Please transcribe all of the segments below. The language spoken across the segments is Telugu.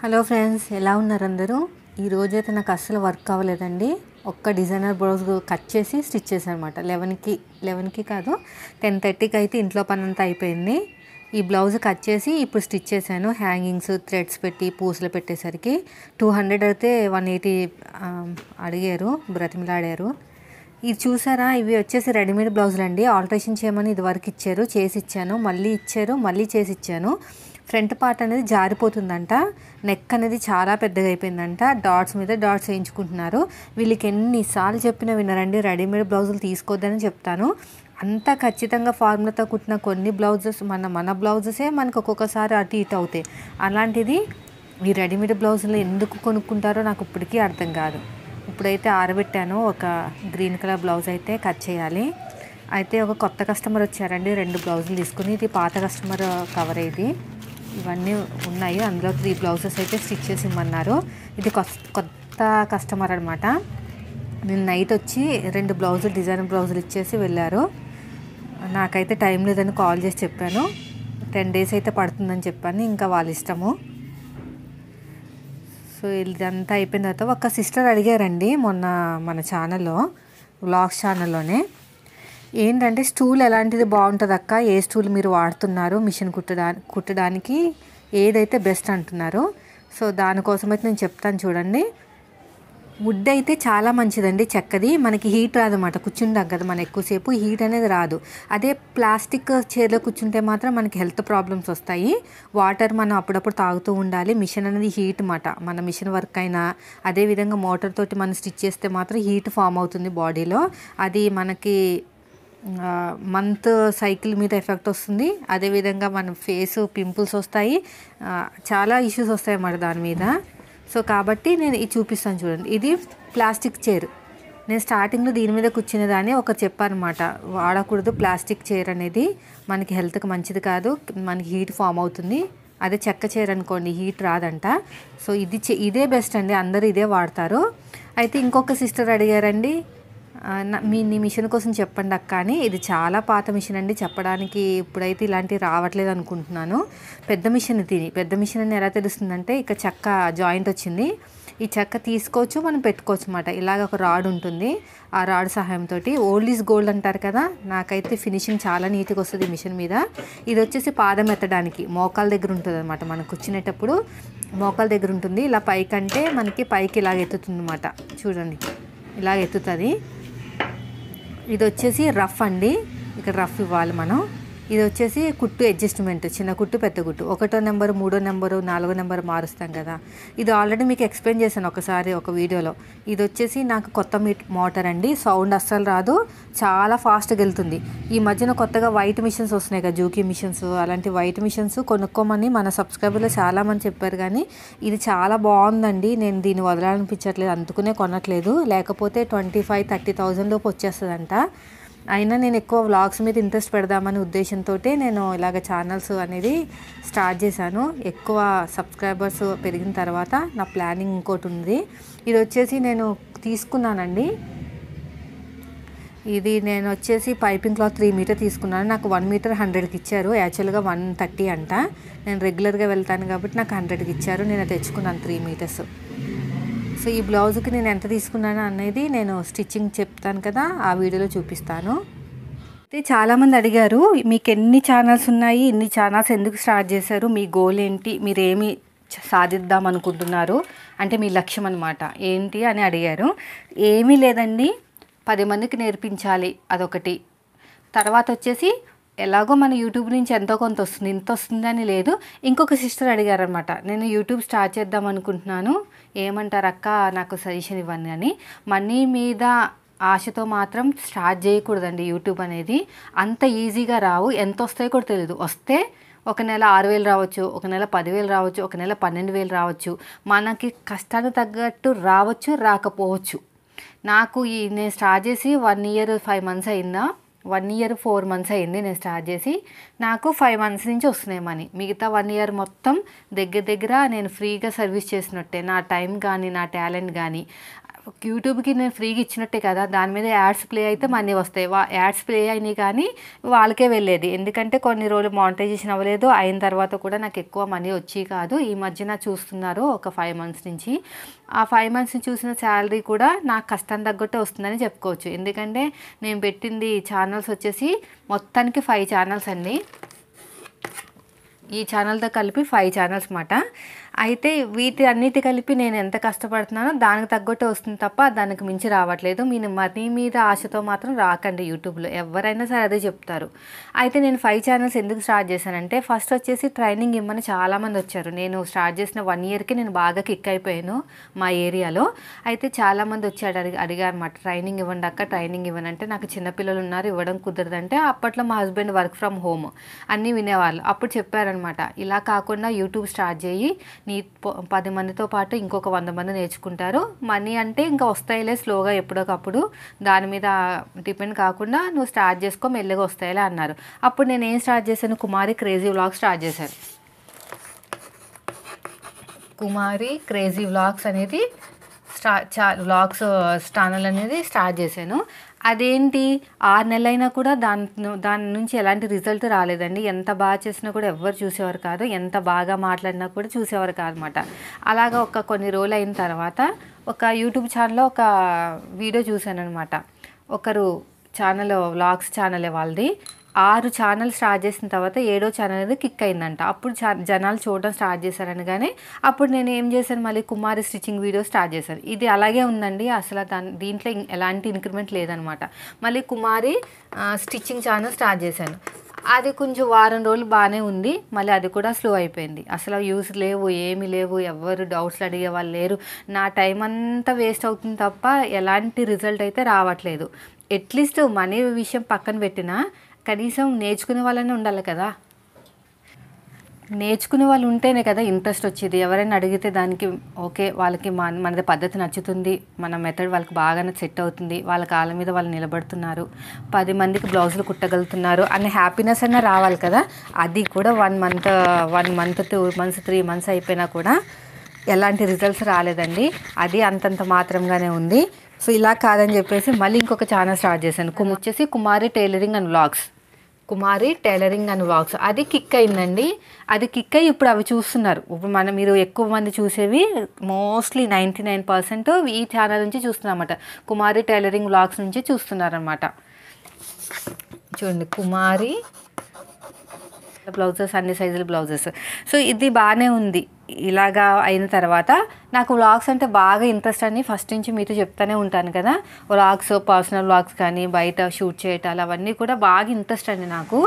హలో ఫ్రెండ్స్ ఎలా ఉన్నారు అందరూ అయితే నాకు అస్సలు వర్క్ అవ్వలేదండి ఒక్క డిజైనర్ బ్లౌజ్ కట్ చేసి స్టిచ్ చేశాను అనమాట లెవెన్కి లెవెన్కి కాదు టెన్ థర్టీకి అయితే ఇంట్లో పని అంతా అయిపోయింది ఈ బ్లౌజ్ కట్ చేసి ఇప్పుడు స్టిచ్ చేశాను హ్యాంగింగ్స్ థ్రెడ్స్ పెట్టి పూసలు పెట్టేసరికి టూ హండ్రెడ్ అయితే వన్ ఎయిటీ అడిగారు బ్రతిమలాడారు ఇది చూసారా ఇవి వచ్చేసి రెడీమేడ్ బ్లౌజులు అండి ఆల్టరేషన్ చేయమని ఇది వర్క్ ఇచ్చారు చేసి ఇచ్చాను మళ్ళీ ఇచ్చారు మళ్ళీ చేసి ఇచ్చాను ఫ్రంట్ పార్ట్ అనేది జారిపోతుందంట నెక్ అనేది చాలా పెద్దగా అయిపోయిందంట డాట్స్ మీద డాట్స్ వేయించుకుంటున్నారు వీళ్ళకి ఎన్నిసార్లు చెప్పినా వినరండి రెడీమేడ్ బ్లౌజులు తీసుకోవద్దని చెప్తాను అంత ఖచ్చితంగా ఫార్ములాతో కుట్టిన కొన్ని బ్లౌజెస్ మన మన బ్లౌజెసే మనకు ఒక్కొక్కసారి అటు ఇటు అవుతాయి అలాంటిది ఈ రెడీమేడ్ బ్లౌజులు ఎందుకు కొనుక్కుంటారో నాకు ఇప్పటికీ అర్థం కాదు ఇప్పుడైతే ఆరబెట్టాను ఒక గ్రీన్ కలర్ బ్లౌజ్ అయితే కట్ చేయాలి అయితే ఒక కొత్త కస్టమర్ వచ్చారండి రెండు బ్లౌజులు తీసుకుని ఇది పాత కస్టమర్ కవర్ ఇది ఇవన్నీ ఉన్నాయి అందులో త్రీ బ్లౌజెస్ అయితే స్టిచ్ చేసి ఇమ్మన్నారు ఇది కొత్త కస్టమర్ అనమాట నేను నైట్ వచ్చి రెండు బ్లౌజులు డిజైన్ బ్లౌజులు ఇచ్చేసి వెళ్ళారు నాకైతే టైం లేదని కాల్ చేసి చెప్పాను టెన్ డేస్ అయితే పడుతుందని చెప్పాను ఇంకా వాళ్ళ ఇష్టము సో ఇదంతా అయిపోయిన తర్వాత ఒక సిస్టర్ అడిగారండి మొన్న మన ఛానల్లో వ్లాగ్స్ ఛానల్లోనే ఏంటంటే స్టూల్ ఎలాంటిది బాగుంటుంది అక్క ఏ స్టూల్ మీరు వాడుతున్నారు మిషన్ కుట్టడా కుట్టడానికి ఏదైతే బెస్ట్ అంటున్నారో సో దానికోసం అయితే నేను చెప్తాను చూడండి వుడ్ అయితే చాలా మంచిదండి చెక్కది మనకి హీట్ రాదన్నమాట కూర్చుంటాం కదా మనం ఎక్కువసేపు హీట్ అనేది రాదు అదే ప్లాస్టిక్ చైర్లో కూర్చుంటే మాత్రం మనకి హెల్త్ ప్రాబ్లమ్స్ వస్తాయి వాటర్ మనం అప్పుడప్పుడు తాగుతూ ఉండాలి మిషన్ అనేది హీట్ అన్నమాట మన మిషన్ వర్క్ అయినా అదేవిధంగా మోటార్ తోటి మనం స్టిచ్ చేస్తే మాత్రం హీట్ ఫామ్ అవుతుంది బాడీలో అది మనకి మంత్ సైకిల్ మీద ఎఫెక్ట్ వస్తుంది అదేవిధంగా మన ఫేస్ పింపుల్స్ వస్తాయి చాలా ఇష్యూస్ వస్తాయి అన్నమాట దాని మీద సో కాబట్టి నేను ఇది చూపిస్తాను చూడండి ఇది ప్లాస్టిక్ చైర్ నేను స్టార్టింగ్లో దీని మీద కూర్చునేదాన్ని ఒక చెప్పనమాట వాడకూడదు ప్లాస్టిక్ చైర్ అనేది మనకి హెల్త్కి మంచిది కాదు మనకి హీట్ ఫామ్ అవుతుంది అదే చెక్క చైర్ అనుకోండి హీట్ రాదంట సో ఇది ఇదే బెస్ట్ అండి అందరూ ఇదే వాడతారు అయితే ఇంకొక సిస్టర్ అడిగారండి మీ నీ మిషన్ కోసం చెప్పండి అక్క అని ఇది చాలా పాత మిషన్ అండి చెప్పడానికి ఇప్పుడైతే ఇలాంటివి రావట్లేదు అనుకుంటున్నాను పెద్ద మిషన్ తిని పెద్ద మిషన్ అని ఎలా తెలుస్తుందంటే ఇక చెక్క జాయింట్ వచ్చింది ఈ చెక్క తీసుకోవచ్చు మనం పెట్టుకోవచ్చు అనమాట ఇలాగ ఒక రాడ్ ఉంటుంది ఆ రాడ్ సహాయంతో ఓల్డ్ ఈజ్ గోల్డ్ అంటారు కదా నాకైతే ఫినిషింగ్ చాలా నీట్గా వస్తుంది మిషన్ మీద ఇది వచ్చేసి పాదం ఎత్తడానికి మోకాల దగ్గర ఉంటుంది అనమాట మనకు కూర్చునేటప్పుడు మోకాల దగ్గర ఉంటుంది ఇలా పైకంటే మనకి పైకి ఇలాగ ఎత్తుతుంది అనమాట చూడండి ఇలాగ ఎత్తుతుంది ఇది వచ్చేసి రఫ్ అండి ఇక్కడ రఫ్ ఇవ్వాలి మనం ఇది వచ్చేసి కుట్టు అడ్జస్ట్మెంట్ చిన్న కుట్టు పెద్ద కుట్టు ఒకటో నెంబర్ మూడో నెంబరు నాలుగో నెంబర్ మారుస్తాం కదా ఇది ఆల్రెడీ మీకు ఎక్స్ప్లెయిన్ చేశాను ఒకసారి ఒక వీడియోలో ఇది వచ్చేసి నాకు కొత్త మోటార్ అండి సౌండ్ అస్సలు రాదు చాలా ఫాస్ట్గా వెళ్తుంది ఈ మధ్యన కొత్తగా వైట్ మిషన్స్ వస్తున్నాయి కదా జూకీ మిషన్స్ అలాంటి వైట్ మిషన్స్ కొనుక్కోమని మన సబ్స్క్రైబర్లు చాలామంది చెప్పారు కానీ ఇది చాలా బాగుందండి నేను దీన్ని వదలాలనిపించట్లేదు అందుకునే కొనట్లేదు లేకపోతే ట్వంటీ ఫైవ్ థర్టీ థౌజండ్ లోపు వచ్చేస్తుందంట అయినా నేను ఎక్కువ వ్లాగ్స్ మీద ఇంట్రెస్ట్ పెడదామని ఉద్దేశంతో నేను ఇలాగ ఛానల్స్ అనేది స్టార్ట్ చేశాను ఎక్కువ సబ్స్క్రైబర్స్ పెరిగిన తర్వాత నా ప్లానింగ్ ఇంకోటి ఉంది ఇది వచ్చేసి నేను తీసుకున్నానండి ఇది నేను వచ్చేసి పైపింగ్ క్లాత్ త్రీ మీటర్ తీసుకున్నాను నాకు వన్ మీటర్ హండ్రెడ్కి ఇచ్చారు యాక్చువల్గా వన్ థర్టీ అంట నేను రెగ్యులర్గా వెళ్తాను కాబట్టి నాకు హండ్రెడ్కి ఇచ్చారు నేను తెచ్చుకున్నాను త్రీ మీటర్స్ సో ఈ బ్లౌజ్కి నేను ఎంత తీసుకున్నాను అనేది నేను స్టిచ్చింగ్ చెప్తాను కదా ఆ వీడియోలో చూపిస్తాను అయితే చాలామంది అడిగారు మీకు ఎన్ని ఛానల్స్ ఉన్నాయి ఇన్ని ఛానల్స్ ఎందుకు స్టార్ట్ చేశారు మీ గోల్ ఏంటి మీరేమి సాధిద్దాం అనుకుంటున్నారు అంటే మీ లక్ష్యం అనమాట ఏంటి అని అడిగారు ఏమీ లేదండి పది మందికి నేర్పించాలి అదొకటి తర్వాత వచ్చేసి ఎలాగో మన యూట్యూబ్ నుంచి ఎంతో కొంత వస్తుంది ఇంత వస్తుందని లేదు ఇంకొక సిస్టర్ అడిగారనమాట నేను యూట్యూబ్ స్టార్ట్ చేద్దాం అనుకుంటున్నాను ఏమంటారు అక్క నాకు సజెషన్ ఇవ్వండి అని మనీ మీద ఆశతో మాత్రం స్టార్ట్ చేయకూడదండి యూట్యూబ్ అనేది అంత ఈజీగా రావు ఎంత వస్తాయో కూడా తెలియదు వస్తే ఒక నెల ఆరు వేలు రావచ్చు ఒక నెల పదివేలు రావచ్చు ఒక నెల పన్నెండు వేలు రావచ్చు మనకి కష్టానికి తగ్గట్టు రావచ్చు రాకపోవచ్చు నాకు ఈ నేను స్టార్ట్ చేసి వన్ ఇయర్ ఫైవ్ మంత్స్ అయిందా వన్ ఇయర్ ఫోర్ మంత్స్ అయింది నేను స్టార్ట్ చేసి నాకు ఫైవ్ మంత్స్ నుంచి వస్తున్నాయి మనీ మిగతా వన్ ఇయర్ మొత్తం దగ్గర దగ్గర నేను ఫ్రీగా సర్వీస్ చేసినట్టే నా టైం కానీ నా టాలెంట్ కానీ యూట్యూబ్కి నేను ఫ్రీగా ఇచ్చినట్టే కదా దాని మీద యాడ్స్ ప్లే అయితే మనీ వస్తాయి వా యాడ్స్ ప్లే అయినాయి కానీ వాళ్ళకే వెళ్ళేది ఎందుకంటే కొన్ని రోజులు మానిటైజేషన్ అవ్వలేదు అయిన తర్వాత కూడా నాకు ఎక్కువ మనీ వచ్చి కాదు ఈ మధ్యన చూస్తున్నారు ఒక ఫైవ్ మంత్స్ నుంచి ఆ ఫైవ్ మంత్స్ నుంచి చూసిన శాలరీ కూడా నాకు కష్టం తగ్గట్టే వస్తుందని చెప్పుకోవచ్చు ఎందుకంటే నేను పెట్టింది ఛానల్స్ వచ్చేసి మొత్తానికి ఫైవ్ ఛానల్స్ అండి ఈ ఛానల్తో కలిపి ఫైవ్ ఛానల్స్ మాట అయితే వీటి అన్నిటి కలిపి నేను ఎంత కష్టపడుతున్నానో దానికి తగ్గట్టే వస్తుంది తప్ప దానికి మించి రావట్లేదు మీరు మనీ మీద ఆశతో మాత్రం రాకండి యూట్యూబ్లో ఎవరైనా సరే అదే చెప్తారు అయితే నేను ఫైవ్ ఛానల్స్ ఎందుకు స్టార్ట్ చేశానంటే ఫస్ట్ వచ్చేసి ట్రైనింగ్ ఇమ్మని చాలామంది వచ్చారు నేను స్టార్ట్ చేసిన వన్ ఇయర్కి నేను బాగా కిక్ అయిపోయాను మా ఏరియాలో అయితే చాలామంది వచ్చాడు అడిగి అడిగారనమాట ట్రైనింగ్ ఇవ్వండి అక్క ట్రైనింగ్ ఇవ్వను అంటే నాకు చిన్నపిల్లలు ఉన్నారు ఇవ్వడం కుదరదంటే అప్పట్లో మా హస్బెండ్ వర్క్ ఫ్రమ్ హోమ్ అన్నీ వినేవాళ్ళు అప్పుడు చెప్పారనమాట ఇలా కాకుండా యూట్యూబ్ స్టార్ట్ చేయి నీ పది మందితో పాటు ఇంకొక వంద మంది నేర్చుకుంటారు మనీ అంటే ఇంకా వస్తాయిలే స్లోగా ఎప్పుడోకప్పుడు దాని మీద డిపెండ్ కాకుండా నువ్వు స్టార్ట్ చేసుకో మెల్లగా వస్తాయిలే అన్నారు అప్పుడు నేను ఏం స్టార్ట్ చేశాను కుమారి క్రేజీ వ్లాగ్ స్టార్ట్ చేశాను కుమారి క్రేజీ వ్లాగ్స్ అనేది స్టా చా వ్లాగ్స్ ఛానల్ అనేది స్టార్ట్ చేశాను అదేంటి ఆరు నెలలైనా కూడా దాని దాని నుంచి ఎలాంటి రిజల్ట్ రాలేదండి ఎంత బాగా చేసినా కూడా ఎవ్వరు చూసేవారు కాదు ఎంత బాగా మాట్లాడినా కూడా చూసేవారు కాదనమాట అలాగా ఒక కొన్ని రోజులు అయిన తర్వాత ఒక యూట్యూబ్ ఛానల్లో ఒక వీడియో చూశాను అనమాట ఒకరు ఛానల్ వ్లాగ్స్ ఛానలే వాళ్ళది ఆరు ఛానల్ స్టార్ట్ చేసిన తర్వాత ఏడో ఛానల్ అనేది కిక్ అయిందంట అప్పుడు జనాలు చూడడం స్టార్ట్ కానీ అప్పుడు నేను ఏం చేశాను మళ్ళీ కుమారి స్టిచ్చింగ్ వీడియో స్టార్ట్ చేశాను ఇది అలాగే ఉందండి అసలు దాని దీంట్లో ఎలాంటి ఇంక్రిమెంట్ లేదనమాట మళ్ళీ కుమారి స్టిచ్చింగ్ ఛానల్ స్టార్ట్ చేశాను అది కొంచెం వారం రోజులు బాగానే ఉంది మళ్ళీ అది కూడా స్లో అయిపోయింది అసలు యూస్ లేవు ఏమీ లేవు ఎవరు డౌట్స్ అడిగే వాళ్ళు లేరు నా టైం అంతా వేస్ట్ అవుతుంది తప్ప ఎలాంటి రిజల్ట్ అయితే రావట్లేదు అట్లీస్ట్ మనీ విషయం పక్కన పెట్టినా కనీసం నేర్చుకునే వాళ్ళనే ఉండాలి కదా నేర్చుకునే వాళ్ళు ఉంటేనే కదా ఇంట్రెస్ట్ వచ్చేది ఎవరైనా అడిగితే దానికి ఓకే వాళ్ళకి మన మనది పద్ధతి నచ్చుతుంది మన మెథడ్ వాళ్ళకి బాగానే సెట్ అవుతుంది వాళ్ళ కాళ్ళ మీద వాళ్ళు నిలబడుతున్నారు పది మందికి బ్లౌజులు కుట్టగలుగుతున్నారు అనే హ్యాపీనెస్ అయినా రావాలి కదా అది కూడా one month one month two months three months అయిపోయినా కూడా ఎలాంటి రిజల్ట్స్ రాలేదండి అది అంతంత మాత్రంగానే ఉంది సో ఇలా కాదని చెప్పేసి మళ్ళీ ఇంకొక ఛానల్ స్టార్ట్ చేశాను వచ్చేసి Kumari tailoring and blogs Kumari tailoring అని వాక్స్ అది కిక్ అయిందండి అది కిక్ అయ్యి ఇప్పుడు అవి చూస్తున్నారు ఇప్పుడు మనం మీరు ఎక్కువ మంది చూసేవి మోస్ట్లీ నైంటీ నైన్ పర్సెంట్ ఈ ఛానల్ నుంచి చూస్తున్నారన్నమాట కుమారి టైలరింగ్ వ్లాగ్స్ నుంచి చూస్తున్నారనమాట చూడండి కుమారి బ్లౌజెస్ అన్ని సైజుల బ్లౌజెస్ సో ఇది బాగానే ఉంది ఇలాగా అయిన తర్వాత నాకు వ్లాగ్స్ అంటే బాగా ఇంట్రెస్ట్ అని ఫస్ట్ నుంచి మీతో చెప్తానే ఉంటాను కదా వ్లాగ్స్ పర్సనల్ వ్లాగ్స్ కానీ బయట షూట్ చేయటాలు అవన్నీ కూడా బాగా ఇంట్రెస్ట్ అండి నాకు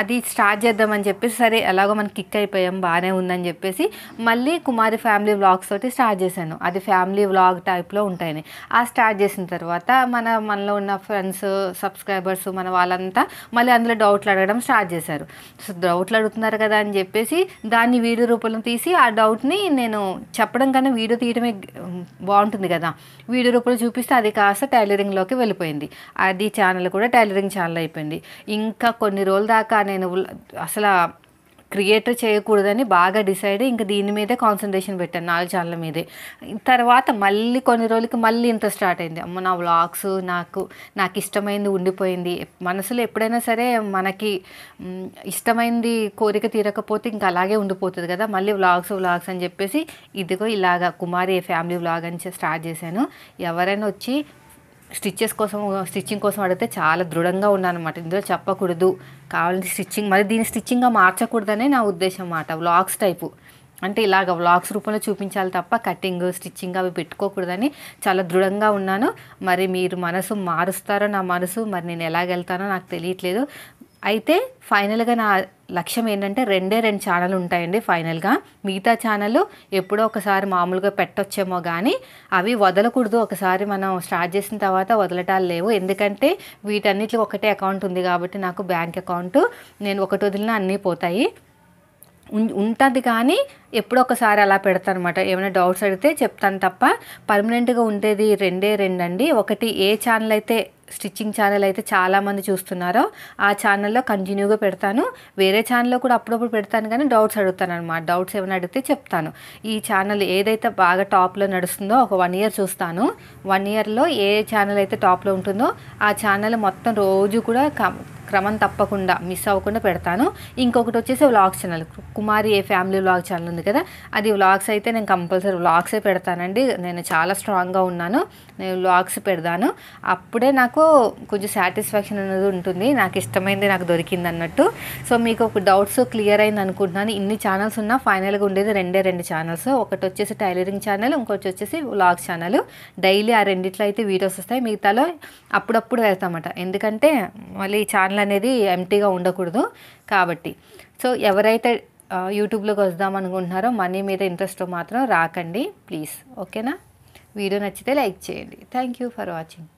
అది స్టార్ట్ చేద్దామని చెప్పేసి సరే ఎలాగో మనం కిక్ అయిపోయాం బాగానే ఉందని చెప్పేసి మళ్ళీ కుమారి ఫ్యామిలీ వ్లాగ్స్ తోటి స్టార్ట్ చేశాను అది ఫ్యామిలీ వ్లాగ్ టైప్లో ఉంటాయని ఆ స్టార్ట్ చేసిన తర్వాత మన మనలో ఉన్న ఫ్రెండ్స్ సబ్స్క్రైబర్స్ మన వాళ్ళంతా మళ్ళీ అందులో డౌట్లు అడగడం స్టార్ట్ చేశారు సో డౌట్లు అడుగుతున్నారు కదా అని చెప్పేసి దాన్ని వీడియో రూపంలో తీసి ఆ డౌట్ని నేను చెప్పడం చూడడం కన్నా వీడియో తీయడమే బాగుంటుంది కదా వీడియో రూపంలో చూపిస్తే అది కాస్త టైలరింగ్లోకి వెళ్ళిపోయింది అది ఛానల్ కూడా టైలరింగ్ ఛానల్ అయిపోయింది ఇంకా కొన్ని రోజుల దాకా నేను అసలు క్రియేటర్ చేయకూడదని బాగా డిసైడ్ ఇంకా దీని మీదే కాన్సన్ట్రేషన్ పెట్టాను నాలుగు ఛానల్ మీదే తర్వాత మళ్ళీ కొన్ని రోజులకి మళ్ళీ ఇంత స్టార్ట్ అయింది అమ్మ నా వ్లాగ్స్ నాకు నాకు ఇష్టమైంది ఉండిపోయింది మనసులో ఎప్పుడైనా సరే మనకి ఇష్టమైంది కోరిక తీరకపోతే ఇంకా అలాగే ఉండిపోతుంది కదా మళ్ళీ వ్లాగ్స్ వ్లాగ్స్ అని చెప్పేసి ఇదిగో ఇలాగా కుమారి ఫ్యామిలీ వ్లాగ్ అని స్టార్ట్ చేశాను ఎవరైనా వచ్చి స్టిచ్చెస్ కోసం స్టిచ్చింగ్ కోసం అడిగితే చాలా దృఢంగా ఉన్నానమాట ఇందులో చెప్పకూడదు కావాలంటే స్టిచ్చింగ్ మరి దీన్ని స్టిచ్చింగ్గా మార్చకూడదనే నా ఉద్దేశం అన్నమాట వ్లాగ్స్ టైపు అంటే ఇలాగ వ్లాగ్స్ రూపంలో చూపించాలి తప్ప కటింగ్ స్టిచ్చింగ్ అవి పెట్టుకోకూడదని చాలా దృఢంగా ఉన్నాను మరి మీరు మనసు మారుస్తారో నా మనసు మరి నేను ఎలాగెళ్తానో వెళ్తానో నాకు తెలియట్లేదు అయితే ఫైనల్గా నా లక్ష్యం ఏంటంటే రెండే రెండు ఛానల్ ఉంటాయండి ఫైనల్గా మిగతా ఛానల్ ఎప్పుడో ఒకసారి మామూలుగా పెట్టొచ్చేమో కానీ అవి వదలకూడదు ఒకసారి మనం స్టార్ట్ చేసిన తర్వాత వదలటాలు లేవు ఎందుకంటే వీటన్నిటికి ఒకటే అకౌంట్ ఉంది కాబట్టి నాకు బ్యాంక్ అకౌంట్ నేను ఒకటి వదిలిన అన్నీ పోతాయి ఉంటుంది కానీ ఎప్పుడొకసారి అలా పెడతాను అనమాట ఏమైనా డౌట్స్ అడిగితే చెప్తాను తప్ప పర్మనెంట్గా ఉండేది రెండే రెండు అండి ఒకటి ఏ ఛానల్ అయితే స్టిచ్చింగ్ ఛానల్ అయితే చాలామంది చూస్తున్నారో ఆ ఛానల్లో కంటిన్యూగా పెడతాను వేరే ఛానల్లో కూడా అప్పుడప్పుడు పెడతాను కానీ డౌట్స్ అడుగుతాను అనమాట డౌట్స్ ఏమైనా అడిగితే చెప్తాను ఈ ఛానల్ ఏదైతే బాగా టాప్లో నడుస్తుందో ఒక వన్ ఇయర్ చూస్తాను వన్ ఇయర్లో ఏ ఛానల్ అయితే టాప్లో ఉంటుందో ఆ ఛానల్ మొత్తం రోజు కూడా క్రమం తప్పకుండా మిస్ అవ్వకుండా పెడతాను ఇంకొకటి వచ్చేసి వ్లాగ్ ఛానల్ కుమారి ఏ ఫ్యామిలీ వ్లాగ్ ఛానల్ ఉంది కదా అది వ్లాగ్స్ అయితే నేను కంపల్సరీ వ్లాగ్సే పెడతానండి నేను చాలా స్ట్రాంగ్గా ఉన్నాను నేను వ్లాగ్స్ పెడతాను అప్పుడే నాకు కొంచెం సాటిస్ఫాక్షన్ అనేది ఉంటుంది నాకు ఇష్టమైంది నాకు దొరికింది అన్నట్టు సో మీకు ఒక డౌట్స్ క్లియర్ అయింది అనుకుంటున్నాను ఇన్ని ఛానల్స్ ఉన్నా ఫైనల్గా ఉండేది రెండే రెండు ఛానల్స్ ఒకటి వచ్చేసి టైలరింగ్ ఛానల్ ఇంకొకటి వచ్చేసి వ్లాగ్ ఛానల్ డైలీ ఆ రెండిట్లో అయితే వీడియోస్ వస్తాయి మిగతాలో అప్పుడప్పుడు వేస్తామట ఎందుకంటే మళ్ళీ ఛానల్ ఛానల్ అనేది ఎంటీగా ఉండకూడదు కాబట్టి సో ఎవరైతే యూట్యూబ్లోకి వద్దాం అనుకుంటున్నారో మనీ మీద ఇంట్రెస్ట్ మాత్రం రాకండి ప్లీజ్ ఓకేనా వీడియో నచ్చితే లైక్ చేయండి థ్యాంక్ యూ ఫర్ వాచింగ్